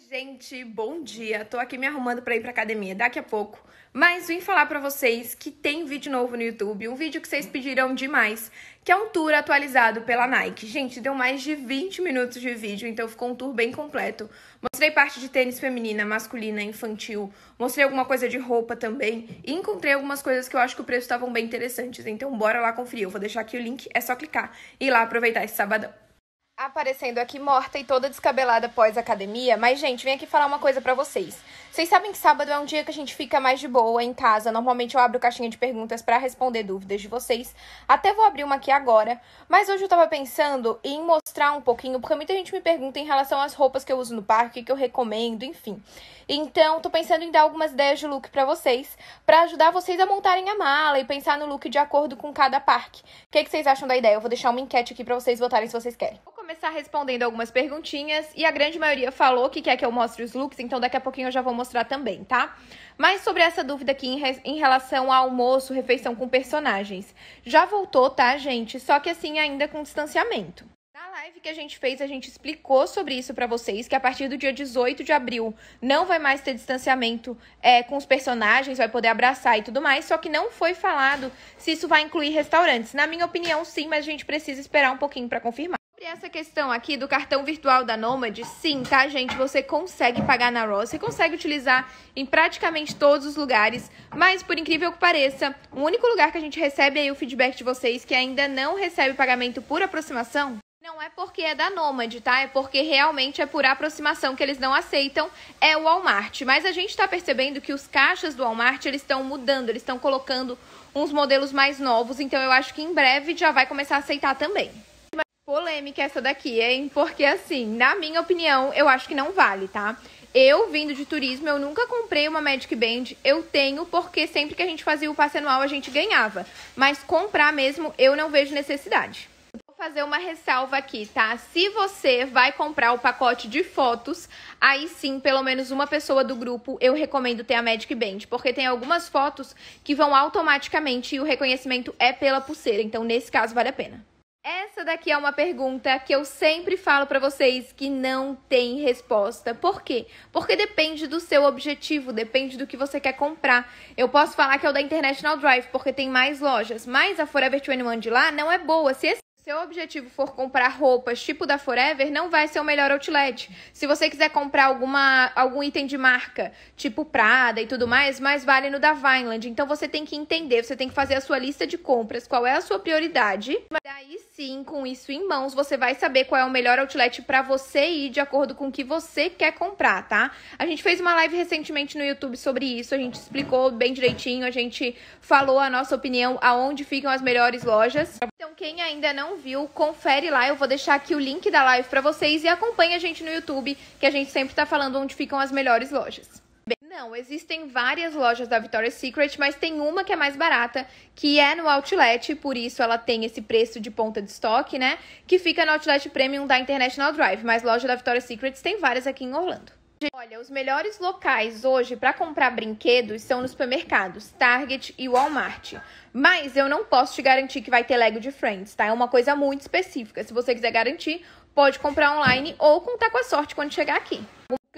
Oi, gente, bom dia. Tô aqui me arrumando para ir pra academia daqui a pouco, mas vim falar para vocês que tem vídeo novo no YouTube, um vídeo que vocês pediram demais, que é um tour atualizado pela Nike. Gente, deu mais de 20 minutos de vídeo, então ficou um tour bem completo. Mostrei parte de tênis feminina, masculina, infantil, mostrei alguma coisa de roupa também e encontrei algumas coisas que eu acho que o preço estavam bem interessantes. Então bora lá conferir, eu vou deixar aqui o link, é só clicar e ir lá aproveitar esse sabadão aparecendo aqui morta e toda descabelada pós academia, mas gente, vim aqui falar uma coisa para vocês. Vocês sabem que sábado é um dia que a gente fica mais de boa em casa. Normalmente eu abro caixinha de perguntas para responder dúvidas de vocês. Até vou abrir uma aqui agora, mas hoje eu tava pensando em mostrar um pouquinho, porque muita gente me pergunta em relação às roupas que eu uso no parque, que eu recomendo, enfim. Então, tô pensando em dar algumas ideias de look para vocês, para ajudar vocês a montarem a mala e pensar no look de acordo com cada parque. O que, é que vocês acham da ideia? Eu vou deixar uma enquete aqui para vocês votarem se vocês querem começar respondendo algumas perguntinhas e a grande maioria falou que quer que eu mostre os looks, então daqui a pouquinho eu já vou mostrar também, tá? Mas sobre essa dúvida aqui em, re... em relação ao almoço, refeição com personagens. Já voltou, tá, gente? Só que assim, ainda com distanciamento. Na live que a gente fez, a gente explicou sobre isso para vocês, que a partir do dia 18 de abril não vai mais ter distanciamento é, com os personagens, vai poder abraçar e tudo mais, só que não foi falado se isso vai incluir restaurantes. Na minha opinião, sim, mas a gente precisa esperar um pouquinho para confirmar. Sobre essa questão aqui do cartão virtual da Nomad, sim, tá, gente? Você consegue pagar na Ross, você consegue utilizar em praticamente todos os lugares, mas por incrível que pareça, o único lugar que a gente recebe aí o feedback de vocês que ainda não recebe pagamento por aproximação não é porque é da Nomad, tá? É porque realmente é por aproximação que eles não aceitam, é o Walmart. Mas a gente está percebendo que os caixas do Walmart, eles estão mudando, eles estão colocando uns modelos mais novos, então eu acho que em breve já vai começar a aceitar também. Polêmica essa daqui, hein? Porque assim, na minha opinião, eu acho que não vale, tá? Eu, vindo de turismo, eu nunca comprei uma Magic Band. Eu tenho, porque sempre que a gente fazia o passe anual, a gente ganhava. Mas comprar mesmo, eu não vejo necessidade. Vou fazer uma ressalva aqui, tá? Se você vai comprar o pacote de fotos, aí sim, pelo menos uma pessoa do grupo, eu recomendo ter a Magic Band. Porque tem algumas fotos que vão automaticamente e o reconhecimento é pela pulseira. Então, nesse caso, vale a pena. Essa daqui é uma pergunta que eu sempre falo para vocês que não tem resposta. Por quê? Porque depende do seu objetivo, depende do que você quer comprar. Eu posso falar que é o da International Drive, porque tem mais lojas, mas a Forever 21 de lá não é boa. Se seu objetivo for comprar roupas tipo da Forever, não vai ser o melhor outlet. Se você quiser comprar alguma, algum item de marca, tipo Prada e tudo mais, mais vale no da Vineland. Então você tem que entender, você tem que fazer a sua lista de compras, qual é a sua prioridade. Mas daí sim, com isso em mãos, você vai saber qual é o melhor outlet para você ir de acordo com o que você quer comprar, tá? A gente fez uma live recentemente no YouTube sobre isso, a gente explicou bem direitinho, a gente falou a nossa opinião aonde ficam as melhores lojas. Então, quem ainda não viu, confere lá. Eu vou deixar aqui o link da live para vocês e acompanha a gente no YouTube, que a gente sempre está falando onde ficam as melhores lojas. Não, existem várias lojas da Victoria's Secret, mas tem uma que é mais barata, que é no Outlet, por isso ela tem esse preço de ponta de estoque, né? Que fica no Outlet Premium da International Drive, mas loja da Victoria's Secret tem várias aqui em Orlando. Olha, os melhores locais hoje para comprar brinquedos são nos supermercados, Target e Walmart. Mas eu não posso te garantir que vai ter Lego de Friends, tá? É uma coisa muito específica. Se você quiser garantir, pode comprar online ou contar com a sorte quando chegar aqui.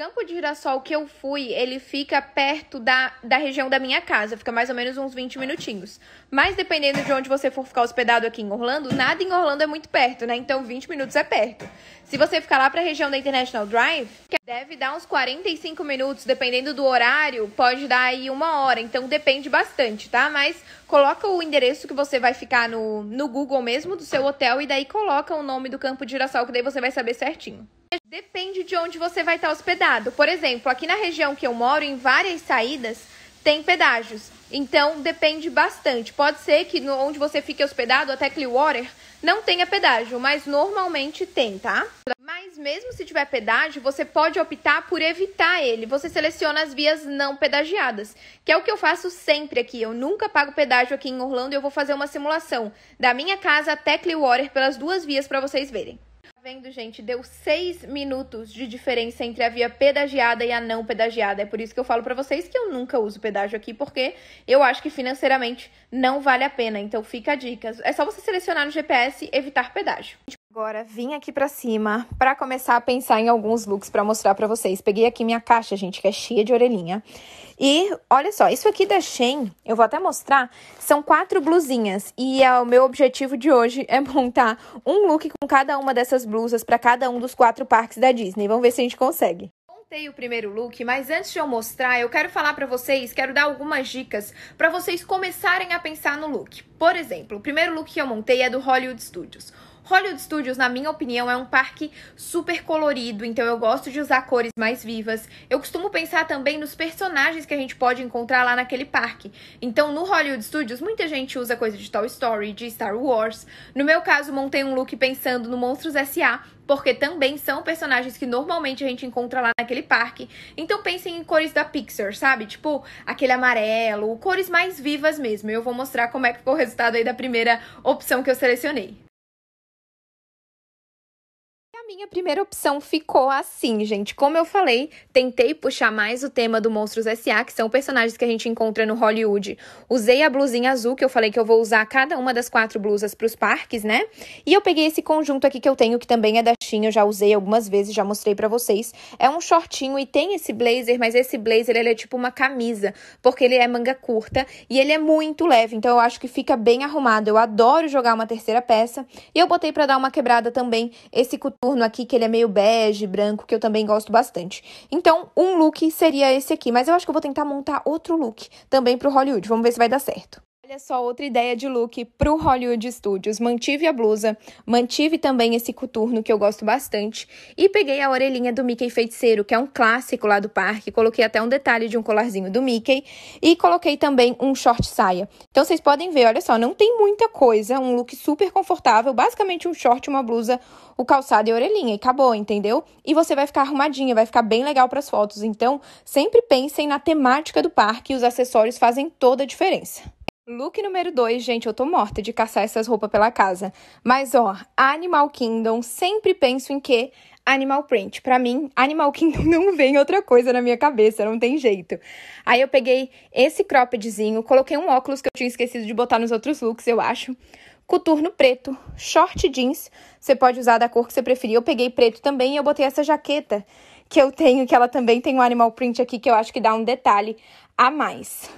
Campo de Girassol que eu fui, ele fica perto da, da região da minha casa, fica mais ou menos uns 20 minutinhos. Mas dependendo de onde você for ficar hospedado aqui em Orlando, nada em Orlando é muito perto, né? Então 20 minutos é perto. Se você ficar lá para a região da International Drive, deve dar uns 45 minutos, dependendo do horário, pode dar aí uma hora. Então depende bastante, tá? Mas coloca o endereço que você vai ficar no, no Google mesmo do seu hotel e daí coloca o nome do campo de girassol, que daí você vai saber certinho. Depende de onde você vai estar hospedado. Por exemplo, aqui na região que eu moro, em várias saídas, tem pedágios. Então depende bastante. Pode ser que no, onde você fique hospedado, até Clearwater, não tenha pedágio, mas normalmente tem, tá? mesmo se tiver pedágio, você pode optar por evitar ele. Você seleciona as vias não pedagiadas, que é o que eu faço sempre aqui. Eu nunca pago pedágio aqui em Orlando e eu vou fazer uma simulação da minha casa até Clearwater pelas duas vias para vocês verem. Tá vendo, gente? Deu 6 minutos de diferença entre a via pedagiada e a não pedagiada. É por isso que eu falo para vocês que eu nunca uso pedágio aqui, porque eu acho que financeiramente não vale a pena. Então fica a dica. É só você selecionar no GPS evitar pedágio. Agora vim aqui para cima para começar a pensar em alguns looks para mostrar para vocês. Peguei aqui minha caixa, gente, que é cheia de orelhinha. E olha só, isso aqui da Shein, eu vou até mostrar, são quatro blusinhas e é, o meu objetivo de hoje é montar um look com cada uma dessas blusas para cada um dos quatro parques da Disney. Vamos ver se a gente consegue montei o primeiro look, mas antes de eu mostrar, eu quero falar para vocês, quero dar algumas dicas para vocês começarem a pensar no look. Por exemplo, o primeiro look que eu montei é do Hollywood Studios. Hollywood Studios, na minha opinião, é um parque super colorido, então eu gosto de usar cores mais vivas. Eu costumo pensar também nos personagens que a gente pode encontrar lá naquele parque. Então, no Hollywood Studios, muita gente usa coisa de Toy Story, de Star Wars. No meu caso, montei um look pensando no Monstros S.A., porque também são personagens que normalmente a gente encontra lá naquele parque. Então pensem em cores da Pixar, sabe? Tipo, aquele amarelo, cores mais vivas mesmo. Eu vou mostrar como é que ficou o resultado aí da primeira opção que eu selecionei minha primeira opção ficou assim, gente. Como eu falei, tentei puxar mais o tema do Monstros S.A., que são personagens que a gente encontra no Hollywood. Usei a blusinha azul, que eu falei que eu vou usar cada uma das quatro blusas para os parques, né? E eu peguei esse conjunto aqui que eu tenho, que também é da Shein, eu já usei algumas vezes, já mostrei para vocês. É um shortinho e tem esse blazer, mas esse blazer, ele é tipo uma camisa, porque ele é manga curta e ele é muito leve, então eu acho que fica bem arrumado. Eu adoro jogar uma terceira peça e eu botei para dar uma quebrada também esse coturno aqui, que ele é meio bege, branco, que eu também gosto bastante. Então, um look seria esse aqui, mas eu acho que eu vou tentar montar outro look também pro Hollywood. Vamos ver se vai dar certo. Olha só outra ideia de look pro Hollywood Studios. Mantive a blusa, mantive também esse coturno que eu gosto bastante e peguei a orelhinha do Mickey Feiticeiro, que é um clássico lá do parque. Coloquei até um detalhe de um colarzinho do Mickey e coloquei também um short saia. Então vocês podem ver, olha só, não tem muita coisa, um look super confortável, basicamente um short, uma blusa, o calçado e a orelhinha e acabou, entendeu? E você vai ficar arrumadinha, vai ficar bem legal para as fotos. Então, sempre pensem na temática do parque e os acessórios fazem toda a diferença. Look número 2, gente, eu tô morta de caçar essas roupas pela casa. Mas ó, Animal Kingdom, sempre penso em que Animal Print. Para mim, Animal Kingdom não vem outra coisa na minha cabeça, não tem jeito. Aí eu peguei esse croppedzinho, coloquei um óculos que eu tinha esquecido de botar nos outros looks, eu acho. Coturno preto, short jeans, você pode usar da cor que você preferir. Eu peguei preto também e eu botei essa jaqueta que eu tenho, que ela também tem um animal print aqui, que eu acho que dá um detalhe a mais.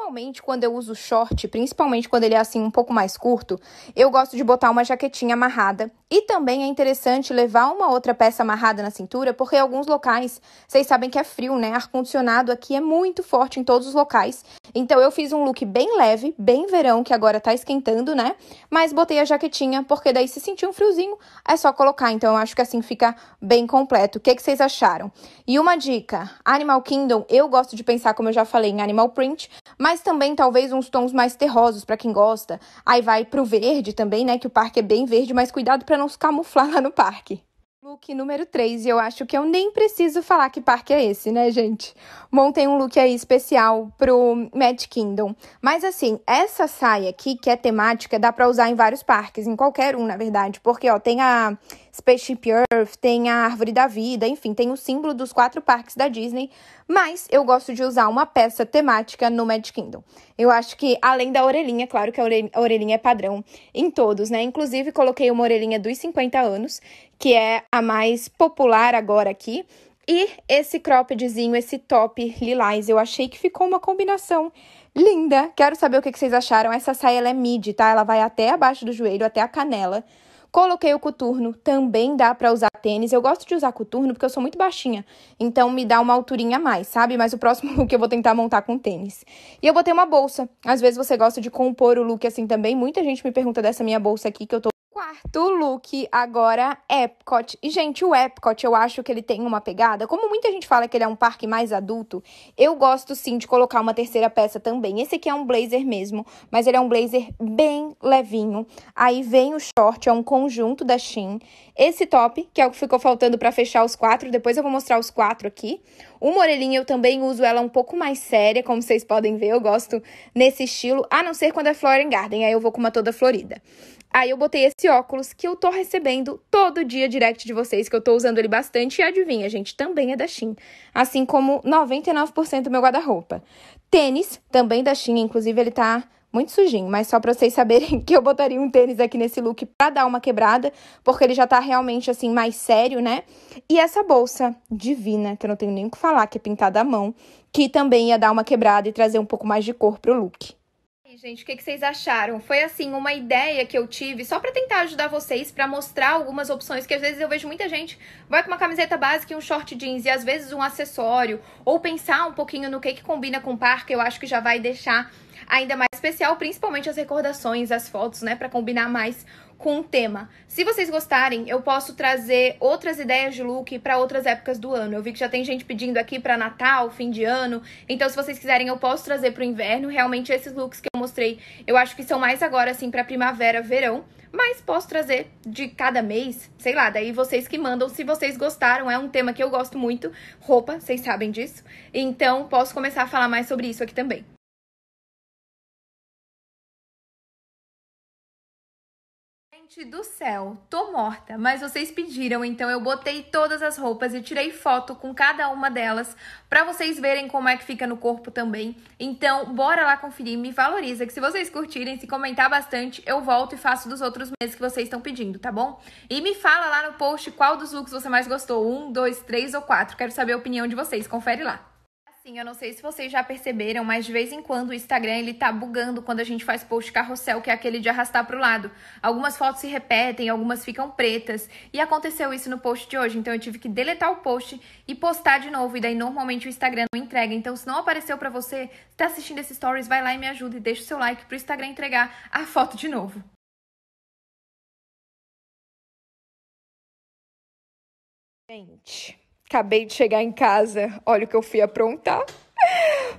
Normalmente, quando eu uso short, principalmente quando ele é assim um pouco mais curto, eu gosto de botar uma jaquetinha amarrada. E também é interessante levar uma outra peça amarrada na cintura, porque alguns locais, vocês sabem que é frio, né? Ar-condicionado aqui é muito forte em todos os locais. Então eu fiz um look bem leve, bem verão, que agora tá esquentando, né? Mas botei a jaquetinha, porque daí se sentir um friozinho, é só colocar. Então eu acho que assim fica bem completo. O que, que vocês acharam? E uma dica: Animal Kingdom, eu gosto de pensar, como eu já falei, em Animal Print, mas mas também talvez uns tons mais terrosos para quem gosta. Aí vai pro verde também, né, que o parque é bem verde, mas cuidado para não se camuflar lá no parque. Look número 3, e eu acho que eu nem preciso falar que parque é esse, né, gente? Montei um look aí especial pro Mad Kingdom. Mas assim, essa saia aqui, que é temática, dá para usar em vários parques, em qualquer um, na verdade, porque ó, tem a Spaceship Earth, tem a Árvore da Vida, enfim, tem o símbolo dos quatro parques da Disney, mas eu gosto de usar uma peça temática no Magic Kingdom. Eu acho que, além da orelhinha, claro que a orelhinha é padrão em todos, né? Inclusive, coloquei uma orelhinha dos 50 anos, que é a mais popular agora aqui, e esse croppedzinho, esse top lilás, eu achei que ficou uma combinação linda. Quero saber o que vocês acharam. Essa saia é midi, tá? Ela vai até abaixo do joelho, até a canela. Coloquei o coturno, também dá para usar tênis. Eu gosto de usar coturno porque eu sou muito baixinha, então me dá uma alturinha a mais, sabe? Mas o próximo look eu vou tentar montar com tênis. E eu botei uma bolsa. Às vezes você gosta de compor o look assim também. Muita gente me pergunta dessa minha bolsa aqui que eu tô quarto look agora, Epcot. E, gente, o Epcot, eu acho que ele tem uma pegada. Como muita gente fala que ele é um parque mais adulto, eu gosto sim de colocar uma terceira peça também. Esse aqui é um blazer mesmo, mas ele é um blazer bem levinho. Aí vem o short, é um conjunto da Shein. Esse top, que é o que ficou faltando para fechar os quatro, depois eu vou mostrar os quatro aqui. Uma orelhinha eu também uso ela um pouco mais séria, como vocês podem ver, eu gosto nesse estilo, a não ser quando é Flower Garden, aí eu vou com uma toda florida. Aí eu botei esse óculos que eu tô recebendo todo dia direct de vocês, que eu tô usando ele bastante. E adivinha, gente, também é da Shein. Assim como 99% do meu guarda-roupa. Tênis, também da Shein. Inclusive, ele tá muito sujinho, mas só pra vocês saberem que eu botaria um tênis aqui nesse look pra dar uma quebrada, porque ele já tá realmente, assim, mais sério, né? E essa bolsa divina, que eu não tenho nem o que falar, que é pintada à mão, que também ia dar uma quebrada e trazer um pouco mais de cor pro look aí, gente, o que, que vocês acharam? Foi assim uma ideia que eu tive só para tentar ajudar vocês, para mostrar algumas opções que às vezes eu vejo muita gente vai com uma camiseta básica e um short jeans e às vezes um acessório, ou pensar um pouquinho no que que combina com o parque, eu acho que já vai deixar ainda mais especial, principalmente as recordações, as fotos, né, para combinar mais com o tema. Se vocês gostarem, eu posso trazer outras ideias de look para outras épocas do ano. Eu vi que já tem gente pedindo aqui para Natal, fim de ano. Então, se vocês quiserem, eu posso trazer para o inverno. Realmente, esses looks que eu mostrei, eu acho que são mais agora, assim, para primavera, verão. Mas posso trazer de cada mês, sei lá, daí vocês que mandam, se vocês gostaram, é um tema que eu gosto muito, roupa, vocês sabem disso. Então, posso começar a falar mais sobre isso aqui também. Gente do céu, tô morta, mas vocês pediram, então eu botei todas as roupas e tirei foto com cada uma delas para vocês verem como é que fica no corpo também. Então, bora lá conferir, me valoriza, que se vocês curtirem, se comentar bastante, eu volto e faço dos outros meses que vocês estão pedindo, tá bom? E me fala lá no post qual dos looks você mais gostou, um, dois, três ou quatro, quero saber a opinião de vocês, confere lá assim, eu não sei se vocês já perceberam, mas de vez em quando o Instagram ele tá bugando quando a gente faz post carrossel, que é aquele de arrastar para o lado. Algumas fotos se repetem, algumas ficam pretas. E aconteceu isso no post de hoje, então eu tive que deletar o post e postar de novo. E daí normalmente o Instagram não entrega. Então se não apareceu para você, tá assistindo esse stories, vai lá e me ajuda e deixa o seu like para o Instagram entregar a foto de novo. Gente, Acabei de chegar em casa, olha o que eu fui aprontar.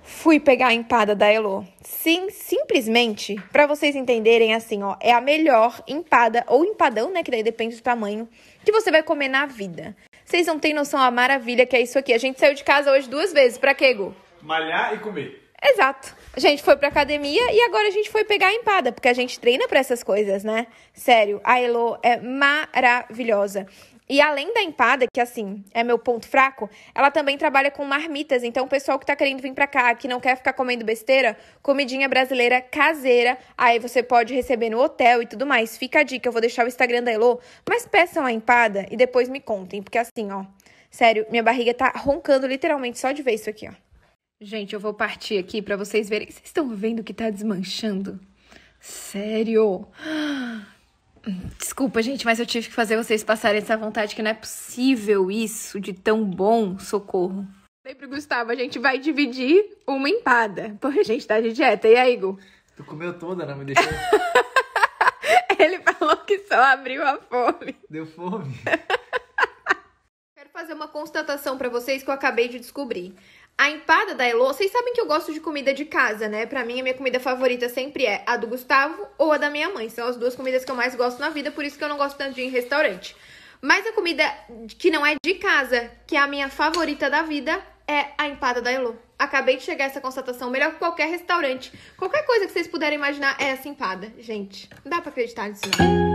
Fui pegar a empada da Elo. Sim, simplesmente, para vocês entenderem assim, ó, é a melhor empada ou empadão, né, que daí depende do tamanho, que você vai comer na vida. Vocês não têm noção a maravilha que é isso aqui. A gente saiu de casa hoje duas vezes, pra quê, Gu? Malhar e comer. Exato. A gente foi pra academia e agora a gente foi pegar a empada, porque a gente treina para essas coisas, né? Sério, a Elo é maravilhosa. E além da empada, que assim, é meu ponto fraco, ela também trabalha com marmitas. Então, o pessoal que tá querendo vir pra cá, que não quer ficar comendo besteira, comidinha brasileira caseira. Aí você pode receber no hotel e tudo mais. Fica a dica, eu vou deixar o Instagram da Elo. Mas peçam a empada e depois me contem. Porque assim, ó, sério, minha barriga tá roncando literalmente só de ver isso aqui, ó. Gente, eu vou partir aqui para vocês verem. Vocês estão vendo que tá desmanchando? Sério? Ah! Desculpa, gente, mas eu tive que fazer vocês passarem essa vontade que não é possível isso de tão bom socorro. Sempre, Gustavo, a gente vai dividir uma empada, porque a gente tá de dieta. E aí, Gu? Tu comeu toda, não né? me deixou? Ele falou que só abriu a fome. Deu fome? Quero fazer uma constatação para vocês que eu acabei de descobrir. A empada da Elo, vocês sabem que eu gosto de comida de casa, né? Pra mim, a minha comida favorita sempre é a do Gustavo ou a da minha mãe. São as duas comidas que eu mais gosto na vida, por isso que eu não gosto tanto de ir em restaurante. Mas a comida que não é de casa, que é a minha favorita da vida, é a empada da Elo. Acabei de chegar a essa constatação, melhor que qualquer restaurante. Qualquer coisa que vocês puderem imaginar é essa empada. Gente, não dá pra acreditar nisso não.